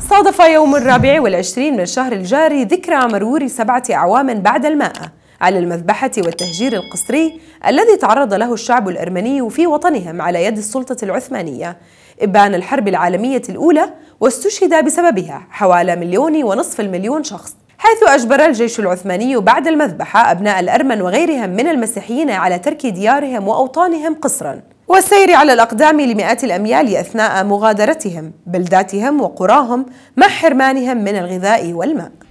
صادف يوم الرابع والعشرين من الشهر الجاري ذكرى مرور سبعة أعوام بعد المائة على المذبحة والتهجير القسري الذي تعرض له الشعب الأرمني في وطنهم على يد السلطة العثمانية إبان الحرب العالمية الأولى واستشهد بسببها حوالي مليون ونصف المليون شخص حيث أجبر الجيش العثماني بعد المذبحة أبناء الأرمن وغيرهم من المسيحيين على ترك ديارهم وأوطانهم قسراً والسير على الأقدام لمئات الأميال أثناء مغادرتهم بلداتهم وقراهم مع حرمانهم من الغذاء والماء